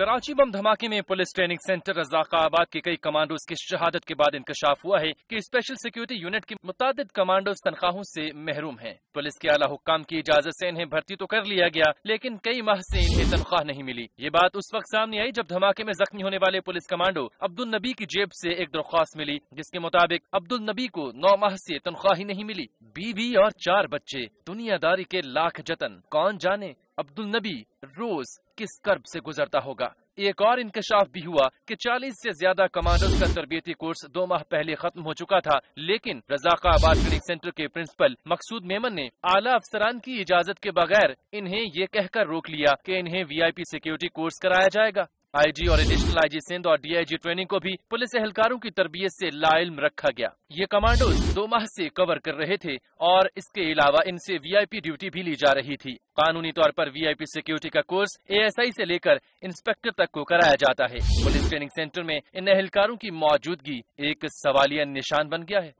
कराची बम धमाके में police training centre रजाकाबाद के कई कमांडोज की शहादत के बाद इंकशाफ हुआ है कि स्पेशल सिक्योरिटी यूनिट के मुताद कमांडोज तनख्वाहों से महरूम हैं। पुलिस के आला हुक्म की इजाजत से इन्हें भर्ती तो कर लिया गया लेकिन कई माह से इन्हें तनख्वाह नहीं मिली ये बात उस वक्त सामने आई जब धमाके में जख्मी होने वाले पुलिस कमांडो अब्दुल नबी की जेब ऐसी एक दरख्वास्त मिली जिसके मुताबिक अब्दुल नबी को नौ माह ऐसी तनख्वाह ही नहीं मिली बीवी और चार बच्चे दुनियादारी के लाख जतन कौन जाने अब्दुल नबी रोज किस कर्ब से गुजरता होगा एक और इंकशाफ भी हुआ कि 40 से ज्यादा कमांडर का तरबियती कोर्स दो माह पहले खत्म हो चुका था लेकिन रजाका आबाद सेंटर के प्रिंसिपल मकसूद मेमन ने आला अफसरान की इजाजत के बगैर इन्हें ये कहकर रोक लिया कि इन्हें वीआईपी सिक्योरिटी कोर्स कराया जाएगा आईजी और एडिशनल आईजी सिंध और डीआईजी ट्रेनिंग को भी पुलिस एहलकारों की तरबियत से लाइल रखा गया ये कमांडो दो माह से कवर कर रहे थे और इसके अलावा इनसे वीआईपी ड्यूटी भी ली जा रही थी कानूनी तौर पर वीआईपी सिक्योरिटी का कोर्स एएसआई से लेकर इंस्पेक्टर तक को कराया जाता है पुलिस ट्रेनिंग सेंटर में इन एहलकारों की मौजूदगी एक सवालिया निशान बन गया है